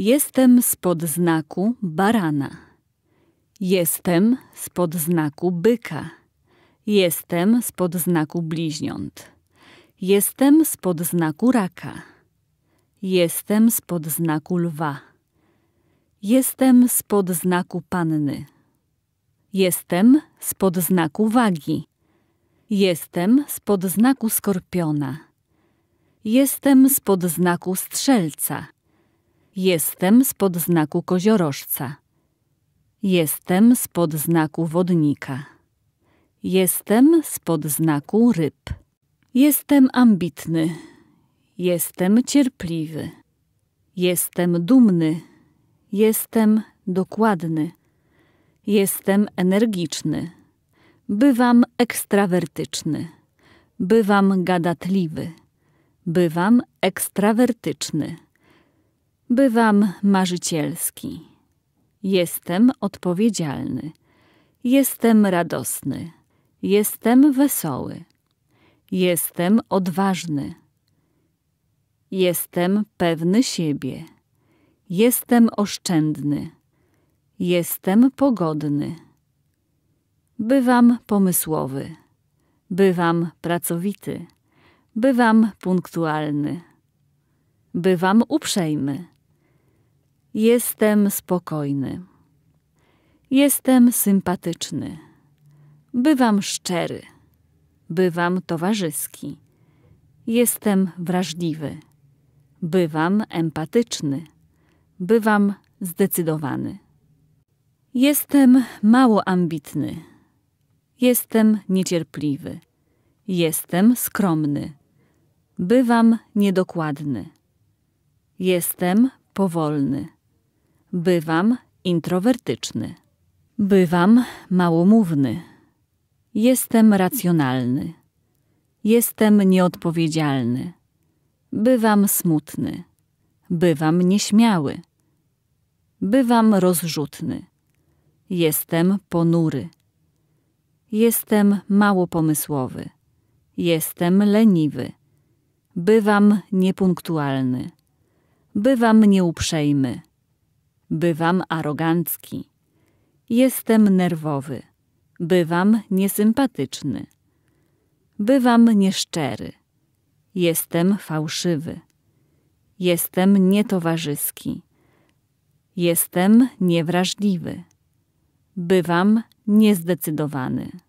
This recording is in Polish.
Jestem spod znaku barana. Jestem spod znaku byka. Jestem spod znaku bliźniąt. Jestem spod znaku raka. Jestem spod znaku lwa. Jestem spod znaku panny. Jestem spod znaku wagi. Jestem spod znaku skorpiona. Jestem spod znaku strzelca. Jestem spod znaku koziorożca. Jestem spod znaku wodnika. Jestem spod znaku ryb. Jestem ambitny. Jestem cierpliwy. Jestem dumny. Jestem dokładny. Jestem energiczny. Bywam ekstrawertyczny. Bywam gadatliwy. Bywam ekstrawertyczny. Bywam marzycielski. Jestem odpowiedzialny. Jestem radosny. Jestem wesoły. Jestem odważny. Jestem pewny siebie. Jestem oszczędny. Jestem pogodny. Bywam pomysłowy. Bywam pracowity. Bywam punktualny. Bywam uprzejmy. Jestem spokojny. Jestem sympatyczny. Bywam szczery. Bywam towarzyski. Jestem wrażliwy. Bywam empatyczny. Bywam zdecydowany. Jestem mało ambitny. Jestem niecierpliwy. Jestem skromny. Bywam niedokładny. Jestem powolny. Bywam introwertyczny. Bywam małomówny. Jestem racjonalny. Jestem nieodpowiedzialny. Bywam smutny. Bywam nieśmiały. Bywam rozrzutny. Jestem ponury. Jestem mało pomysłowy. Jestem leniwy. Bywam niepunktualny. Bywam nieuprzejmy bywam arogancki. Jestem nerwowy, bywam niesympatyczny. Bywam nieszczery, jestem fałszywy. Jestem nietowarzyski. Jestem niewrażliwy. Bywam niezdecydowany.